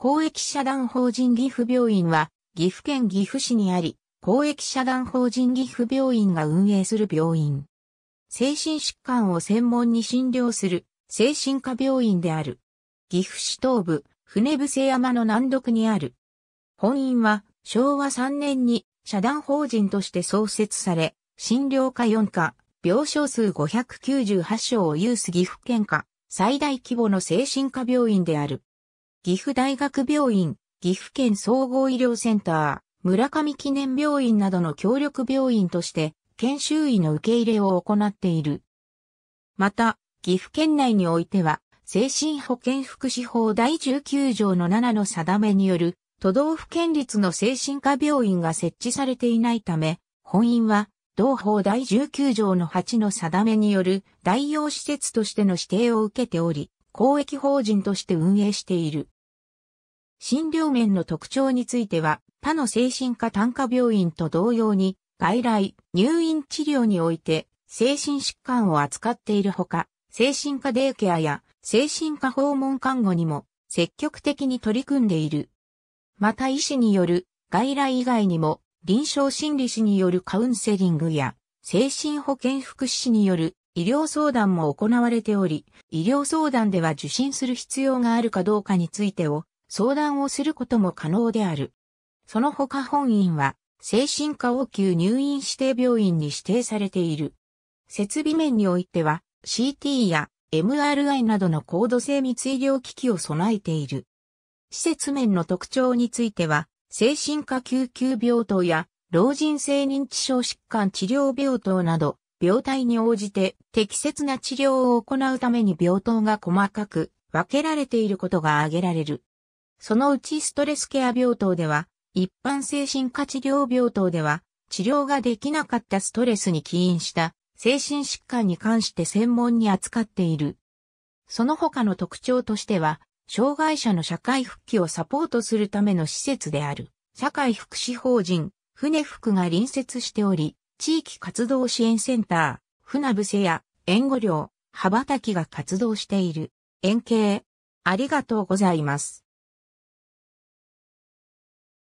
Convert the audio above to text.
公益社団法人岐阜病院は、岐阜県岐阜市にあり、公益社団法人岐阜病院が運営する病院。精神疾患を専門に診療する精神科病院である。岐阜市東部、船伏山の南独にある。本院は昭和3年に社団法人として創設され、診療科4科、病床数598床を有す岐阜県下、最大規模の精神科病院である。岐阜大学病院、岐阜県総合医療センター、村上記念病院などの協力病院として、研修医の受け入れを行っている。また、岐阜県内においては、精神保健福祉法第19条の7の定めによる、都道府県立の精神科病院が設置されていないため、本院は、同法第19条の8の定めによる代用施設としての指定を受けており、公益法人として運営している。診療面の特徴については、他の精神科単科病院と同様に、外来、入院治療において、精神疾患を扱っているほか、精神科デイケアや精神科訪問看護にも積極的に取り組んでいる。また医師による外来以外にも臨床心理士によるカウンセリングや精神保健福祉士による医療相談も行われており、医療相談では受診する必要があるかどうかについてを相談をすることも可能である。その他本院は、精神科応急入院指定病院に指定されている。設備面においては、CT や MRI などの高度精密医療機器を備えている。施設面の特徴については、精神科救急病棟や老人性認知症疾患治療病棟など、病態に応じて適切な治療を行うために病棟が細かく分けられていることが挙げられる。そのうちストレスケア病棟では、一般精神科治療病棟では、治療ができなかったストレスに起因した精神疾患に関して専門に扱っている。その他の特徴としては、障害者の社会復帰をサポートするための施設である、社会福祉法人、船福が隣接しており、地域活動支援センター、船伏や援護寮、羽ばたきが活動している。円形。ありがとうございます。